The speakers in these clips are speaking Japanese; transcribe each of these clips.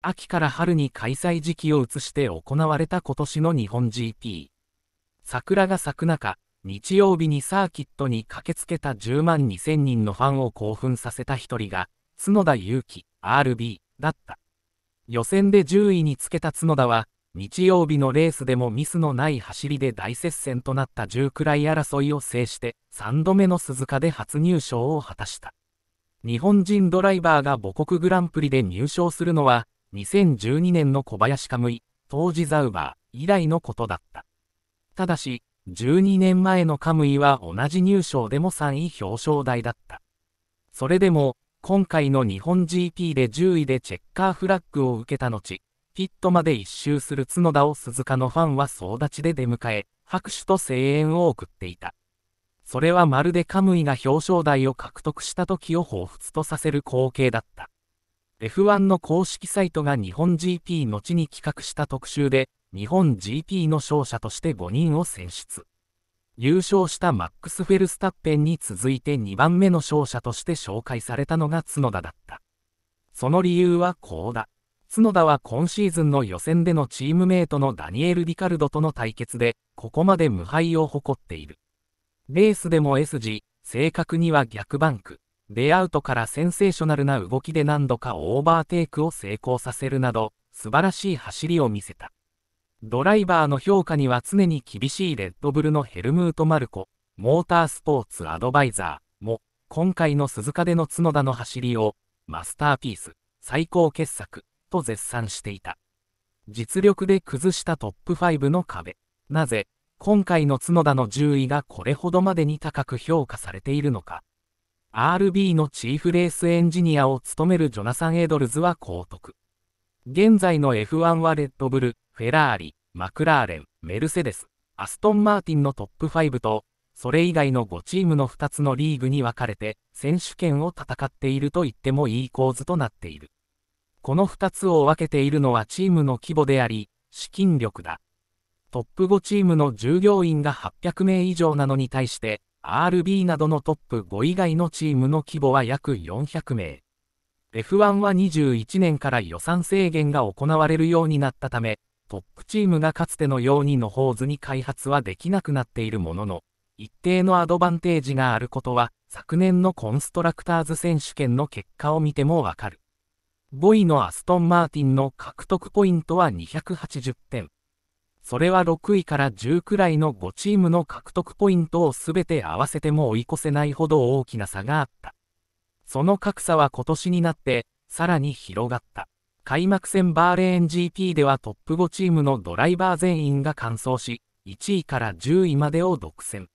秋から春に開催時期を移して行われた今年の日本 GP。桜が咲く中、日曜日にサーキットに駆けつけた10万2000人のファンを興奮させた一人が、角田祐希 RB だった。予選で10位につけた角田は、日曜日のレースでもミスのない走りで大接戦となった10くらい争いを制して、3度目の鈴鹿で初入賞を果たした。日本人ドライバーが母国グランプリで入賞するのは、2012年の小林カムイ、当時ザウバー以来のことだった。ただし、12年前のカムイは同じ入賞でも3位表彰台だった。それでも、今回の日本 GP で10位でチェッカーフラッグを受けた後、ピットまで一周する角田を鈴鹿のファンは総立ちで出迎え、拍手と声援を送っていた。それはまるでカムイが表彰台を獲得した時を彷彿とさせる光景だった。F1 の公式サイトが日本 GP 後に企画した特集で、日本 GP の勝者として5人を選出。優勝したマックス・フェルスタッペンに続いて2番目の勝者として紹介されたのが角田だった。その理由はこうだ。角田は今シーズンの予選でのチームメイトのダニエル・ディカルドとの対決で、ここまで無敗を誇っている。レースでも S 字、正確には逆バンク。レイアウトからセンセーショナルな動きで何度かオーバーテイクを成功させるなど、素晴らしい走りを見せた。ドライバーの評価には常に厳しいレッドブルのヘルムート・マルコ、モータースポーツアドバイザーも、今回の鈴鹿での角田の走りを、マスターピース、最高傑作、と絶賛していた。実力で崩したトップ5の壁。なぜ、今回の角田の順位がこれほどまでに高く評価されているのか。RB のチーフレースエンジニアを務めるジョナサン・エドルズは高得。現在の F1 はレッドブル、フェラーリ、マクラーレン、メルセデス、アストン・マーティンのトップ5と、それ以外の5チームの2つのリーグに分かれて、選手権を戦っていると言ってもいい構図となっている。この2つを分けているのはチームの規模であり、資金力だ。トップ5チームの従業員が800名以上なのに対して、RB などのトップ5以外のチームの規模は約400名。F1 は21年から予算制限が行われるようになったため、トップチームがかつてのようにのほうずに開発はできなくなっているものの、一定のアドバンテージがあることは、昨年のコンストラクターズ選手権の結果を見てもわかる。5位のアストン・マーティンの獲得ポイントは280点。それは6位から10くらいの5チームの獲得ポイントを全て合わせても追い越せないほど大きな差があった。その格差は今年になって、さらに広がった。開幕戦バーレーン GP ではトップ5チームのドライバー全員が完走し、1位から10位までを独占。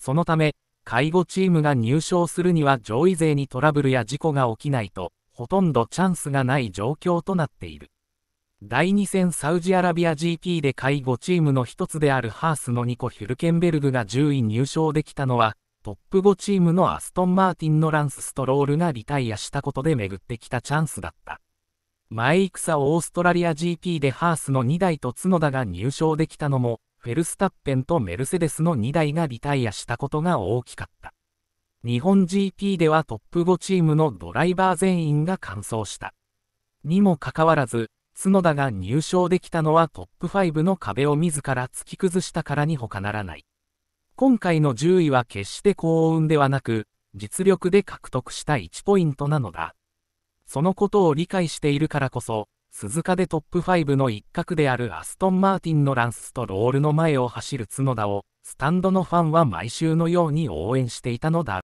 そのため、介護チームが入賞するには上位勢にトラブルや事故が起きないと、ほとんどチャンスがない状況となっている。第2戦サウジアラビア GP で下位5チームの一つであるハースのニコ・ヒュルケンベルグが10位入賞できたのは、トップ5チームのアストン・マーティンのランス・ストロールがリタイアしたことで巡ってきたチャンスだった。前戦オーストラリア GP でハースの2台と角田が入賞できたのも、フェルスタッペンとメルセデスの2台がリタイアしたことが大きかった。日本 GP ではトップ5チームのドライバー全員が完走した。にもかかわらず、角田が入賞できたのはトップ5の壁を自ら突き崩したからに他ならない。今回の10位は決して幸運ではなく、実力で獲得した1ポイントなのだ。そのことを理解しているからこそ、鈴鹿でトップ5の一角であるアストン・マーティンのランスとロールの前を走る角田を、スタンドのファンは毎週のように応援していたのだ。